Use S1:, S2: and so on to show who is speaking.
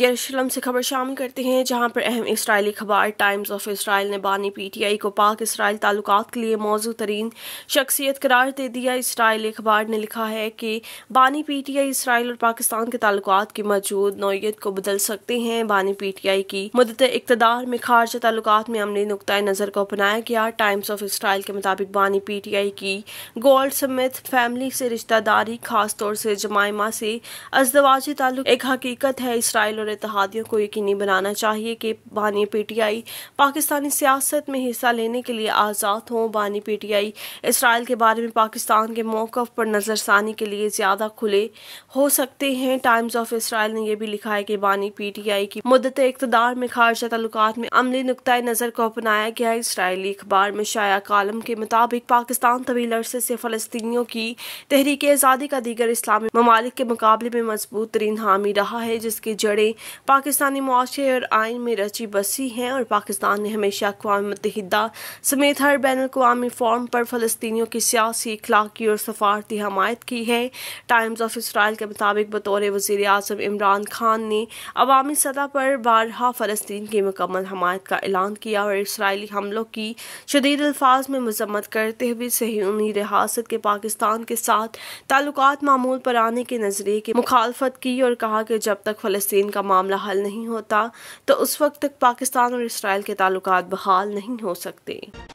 S1: यरूशलम से खबर शाम करते हैं जहां पर अहम इसराइली खबर टाइम्स ऑफ इसराइल ने बानी पीटीआई को पाक इसराइल ताल्लुकात के लिए मौजू तरीन शख्सियत करार दे दिया इसराइली अखबार ने लिखा है कि बानी पीटीआई इसराइल और पाकिस्तान के ताल्लुकात की मौजूद नौीयत को बदल सकते हैं बानी पीटीआई की मदत इकतदार में खारजा ताल्लुकात में अमली नुक़ नज़र को अपनाया गया टाइम्स ऑफ इसराइल के मुताबिक बानी आई की गोल्ड समेत फैमिली से रिश्तेदारी खासतौर से जमाइमा से अजदवाजी ताल्लुक एक हकीकत है इसराइल और इतिहादियों को यकीनी बनाना चाहिए कि बानी पीटीआई पाकिस्तानी सियासत में हिस्सा लेने के लिए आज़ाद हों बानी पीटीआई इसराइल के बारे में पाकिस्तान के मौक़ पर नज़रसानी के लिए ज़्यादा खुले हो सकते हैं टाइम्स ऑफ इसराइल ने यह भी लिखा है कि बानी पीटीआई की मदत इकतदार में खारजा तल्लक में अमली नुक़ नज़र को अपनाया गया है इसराइली अखबार में शाया कॉलम के मुताबिक पाकिस्तान तवील अरसे से फ़लस्तियों की तहरीक आज़ादी का दीगर इस्लामी ममालिक के मुकाबले में मजबूत तरीन हामी रहा है जिसकी जड़ें पाकिस्तानी मुआशे और आइन में रची बसी हैं और पाकिस्तान ने हमेशा अकवा मतहदा समेत हर बैन अवी फॉर्म पर फ़लस्तियों की सियासी इखलाकी और सफारती हमायत की है टाइम्स ऑफ इसराइल के मुताबिक बतौर वजीर अजम इमरान खान ने अवामी सतह पर बारहा फ़लस्तीन की मुकम्मल हमायत का ऐलान किया और इसराइली हमलों की शदीद अल्फाज में मजम्मत करते हुए सही रियासत के पाकिस्तान के साथ ताल्लुक मामूल पर आने के नज़रिए की मुखालफत की और कहा कि जब तक फ़लस्तीन का का मामला हल नहीं होता तो उस वक्त तक पाकिस्तान और इसराइल के ताल्लुक बहाल नहीं हो सकते